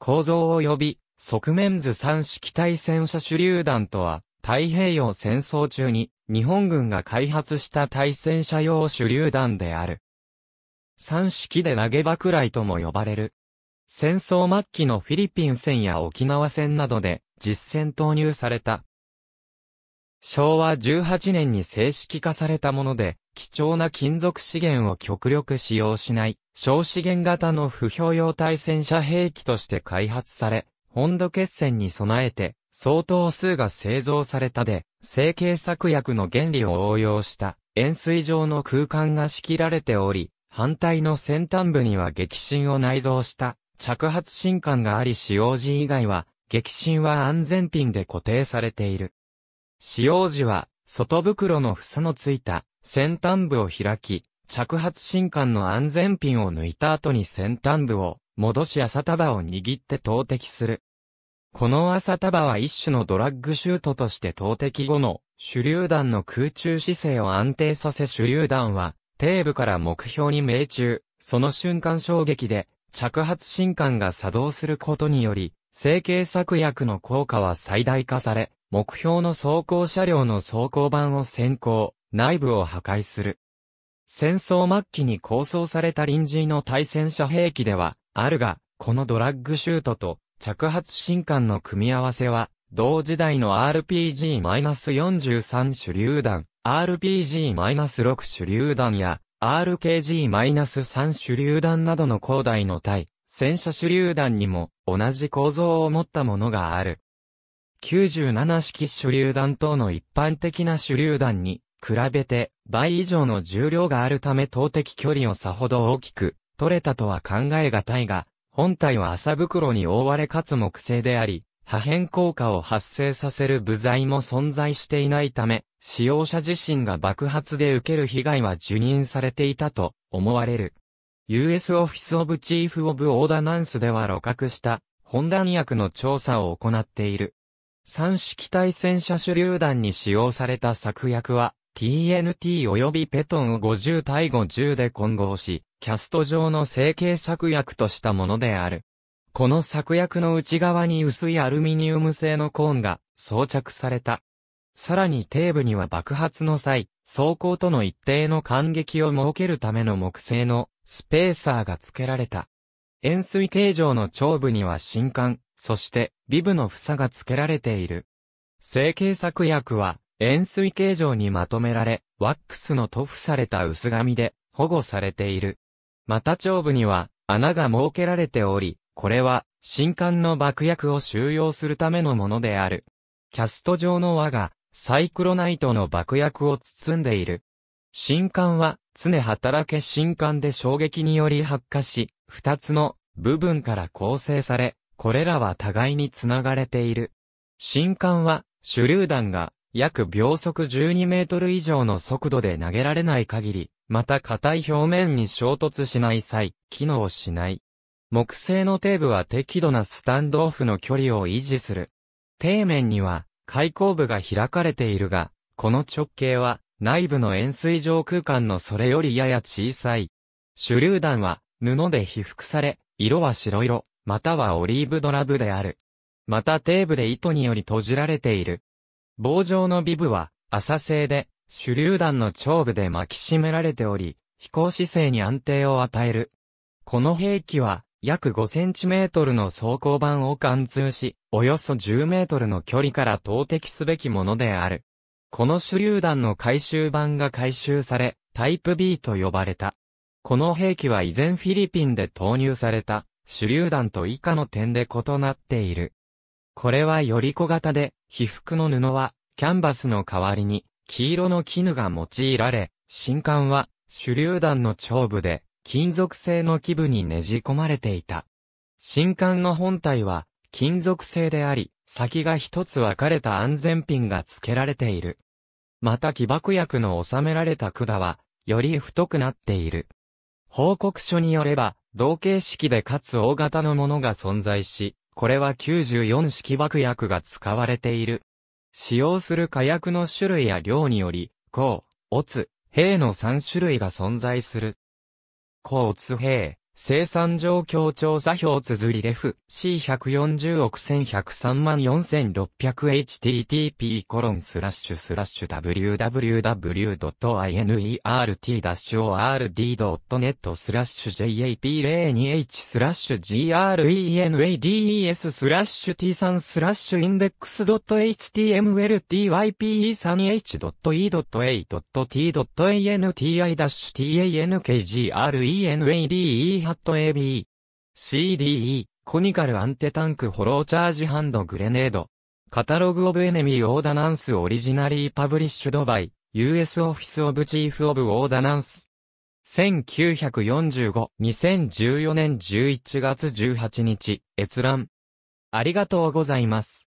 構造及び、側面図三式対戦車手榴弾とは、太平洋戦争中に日本軍が開発した対戦車用手榴弾である。三式で投げ爆雷とも呼ばれる。戦争末期のフィリピン戦や沖縄戦などで実戦投入された。昭和18年に正式化されたもので、貴重な金属資源を極力使用しない小資源型の不評用対戦車兵器として開発され、本土決戦に備えて、相当数が製造されたで、成形策薬の原理を応用した円錐状の空間が仕切られており、反対の先端部には激震を内蔵した着発進管があり使用時以外は、激震は安全ピンで固定されている。使用時は、外袋の房のついた先端部を開き、着発進管の安全ピンを抜いた後に先端部を戻し朝束を握って投擲する。この朝束は一種のドラッグシュートとして投擲後の手榴弾の空中姿勢を安定させ手榴弾は底部から目標に命中、その瞬間衝撃で着発進管が作動することにより、成形策薬の効果は最大化され、目標の走行車両の走行板を先行、内部を破壊する。戦争末期に構想された臨時の対戦車兵器では、あるが、このドラッグシュートと着発新艦の組み合わせは、同時代の RPG-43 手榴弾、RPG-6 手榴弾や RKG-3 手榴弾などの広大の対戦車手榴弾にも同じ構造を持ったものがある。97式手榴弾等の一般的な手榴弾に比べて倍以上の重量があるため投擲距離をさほど大きく取れたとは考えがたいが、本体は麻袋に覆われかつ木製であり、破片効果を発生させる部材も存在していないため、使用者自身が爆発で受ける被害は受認されていたと思われる。US Office of Chief of Ordnance では露覚した本弾薬の調査を行っている。三式対戦車手榴弾に使用された作薬は、TNT 及びペトンを50対50で混合し、キャスト上の成形作薬としたものである。この作薬の内側に薄いアルミニウム製のコーンが装着された。さらに底部には爆発の際、装甲との一定の間隙を設けるための木製のスペーサーが付けられた。円錐形状の頂部には新管、そしてビブの房が付けられている。成形作薬は円錐形状にまとめられ、ワックスの塗布された薄紙で保護されている。また頂部には穴が設けられており、これは新刊の爆薬を収容するためのものである。キャスト状の輪がサイクロナイトの爆薬を包んでいる。新刊は常働け新刊で衝撃により発火し、二つの部分から構成され、これらは互いにつながれている。新刊は手榴弾が約秒速12メートル以上の速度で投げられない限り、また硬い表面に衝突しない際、機能しない。木製の底部は適度なスタンドオフの距離を維持する。底面には開口部が開かれているが、この直径は内部の円錐状空間のそれよりやや小さい。手榴弾は布で被覆され、色は白色、またはオリーブドラブである。また底部で糸により閉じられている。棒状のビブは、浅製で、手榴弾の頂部で巻き締められており、飛行姿勢に安定を与える。この兵器は、約5センチメートルの装甲板を貫通し、およそ10メートルの距離から投擲すべきものである。この手榴弾の回収板が回収され、タイプ B と呼ばれた。この兵器は以前フィリピンで投入された手榴弾と以下の点で異なっている。これはより小型で被服の布は、キャンバスの代わりに、黄色の絹が用いられ、新刊は、手榴弾の長部で、金属製の基部にねじ込まれていた。新刊の本体は、金属製であり、先が一つ分かれた安全ピンが付けられている。また起爆薬の収められた管は、より太くなっている。報告書によれば、同形式でかつ大型のものが存在し、これは94式爆薬が使われている。使用する火薬の種類や量により、鋼、オツ、兵の3種類が存在する。鋼オツ兵。生産状況調査表綴りレフ C140 億1103万 4600http コロンスラッシュスラッシュ www.inert-ord.net スラッシュ jap02h スラッシュ grenades スラッシュ t3 スラッシュ index.htmltype3h.e.a.t.anti-tankgrenade AB。CDE、コニカルアンテタンクホローチャージハンドグレネード。カタログオブエネミーオーダナンスオリジナリーパブリッシュドバイ、US オフィスオブチーフオブオーダナンス。1945、2014年11月18日、閲覧。ありがとうございます。